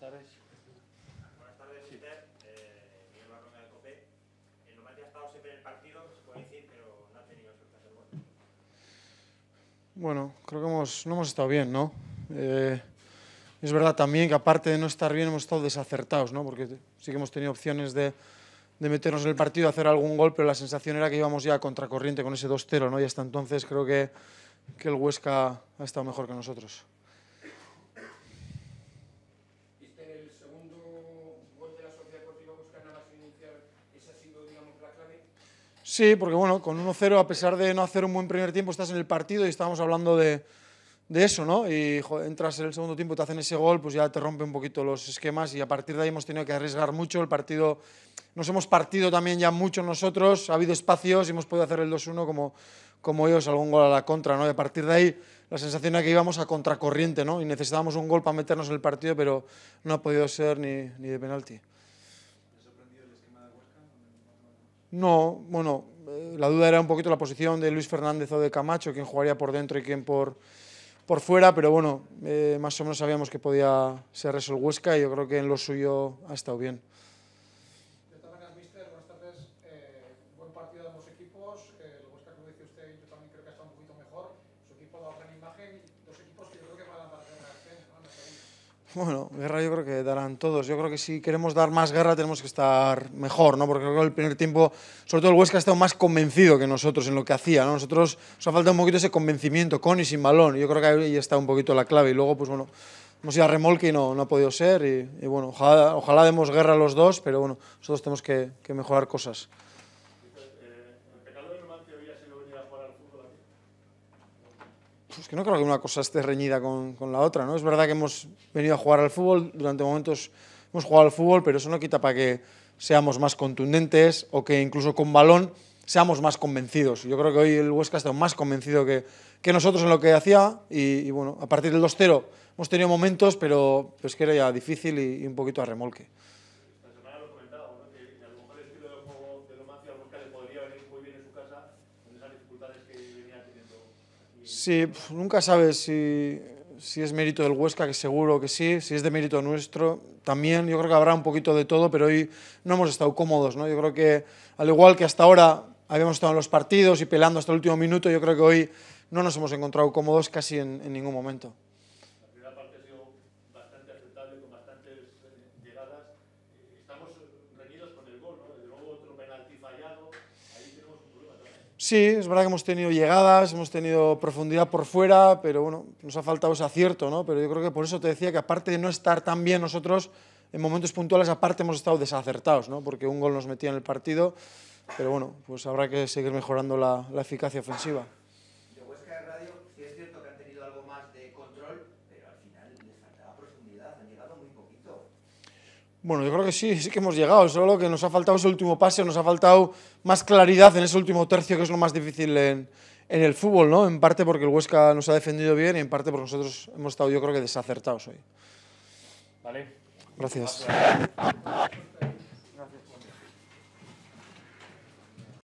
Buenas tardes, eh, El eh, ha estado siempre en el partido, se decir, pero no ha tenido suerte bueno. creo que hemos, no hemos estado bien, ¿no? Eh, es verdad también que aparte de no estar bien hemos estado desacertados, ¿no? Porque sí que hemos tenido opciones de, meternos en el partido, hacer algún gol, pero la sensación era que íbamos ya a contracorriente con ese 2-0, ¿no? Y hasta entonces creo que, que el Huesca ha estado mejor que nosotros. Sí, porque bueno, con 1-0, a pesar de no hacer un buen primer tiempo, estás en el partido y estábamos hablando de, eso, ¿no? Y entras en el segundo tiempo, te hacen ese gol, pues ya te rompe un poquito los esquemas y a partir de ahí hemos tenido que arriesgar mucho el partido nos hemos partido también ya mucho nosotros, ha habido espacios y hemos podido hacer el 2-1 como, como ellos, algún gol a la contra, ¿no? Y a partir de ahí la sensación era que íbamos a contracorriente, ¿no? Y necesitábamos un gol para meternos en el partido, pero no ha podido ser ni, ni de penalti. ¿Te ha sorprendido el esquema de No, bueno, eh, la duda era un poquito la posición de Luis Fernández o de Camacho, quién jugaría por dentro y quién por, por fuera, pero bueno, eh, más o menos sabíamos que podía ser eso el Huesca y yo creo que en lo suyo ha estado bien. equipos, eh, usted, creo que un poquito mejor. Su equipo imagen, equipos que creo que este, Bueno, guerra yo creo que darán todos. Yo creo que si queremos dar más guerra tenemos que estar mejor, ¿no? Porque creo que el primer tiempo, sobre todo el Huesca ha estado más convencido que nosotros en lo que hacía, Nosotros nos ha faltado un poquito ese convencimiento con y sin balón. Yo creo que ahí está un poquito la clave. Y luego, pues bueno, hemos ido a remolque y no, no ha podido ser. Y, y bueno, ojalá, demos guerra los dos, pero bueno, nosotros tenemos que, que mejorar cosas. que no creo que una cosa esté reñida con, la otra, ¿no? Es verdad que hemos venido a jugar al fútbol, durante momentos hemos jugado al fútbol, pero eso no quita para que seamos más contundentes o que incluso con balón seamos más convencidos. Yo creo que hoy el Huesca está más convencido que, nosotros en lo que hacía y, bueno, a partir del 2-0 hemos tenido momentos, pero es pues, que era ya difícil y un poquito a remolque. Sí, nunca sabes si, es mérito del Huesca, que seguro que sí, si es de mérito nuestro, también. Yo creo que habrá un poquito de todo, pero hoy no hemos estado cómodos, ¿no? Yo creo que, al igual que hasta ahora habíamos estado en los partidos y pelando hasta el último minuto, yo creo que hoy no nos hemos encontrado cómodos casi en, ningún momento. La primera parte ha bastante aceptable, con bastantes eh, llegadas. Eh, estamos Sí, es verdad que hemos tenido llegadas, hemos tenido profundidad por fuera, pero bueno, nos ha faltado ese acierto, ¿no? Pero yo creo que por eso te decía que aparte de no estar tan bien nosotros, en momentos puntuales aparte hemos estado desacertados, ¿no? Porque un gol nos metía en el partido, pero bueno, pues habrá que seguir mejorando la, la eficacia ofensiva. Bueno, yo creo que sí, sí que hemos llegado, solo que nos ha faltado ese último paseo, nos ha faltado más claridad en ese último tercio, que es lo más difícil en, el fútbol, ¿no? En parte porque el Huesca nos ha defendido bien y en parte porque nosotros hemos estado, yo creo que desacertados hoy. Vale. Gracias.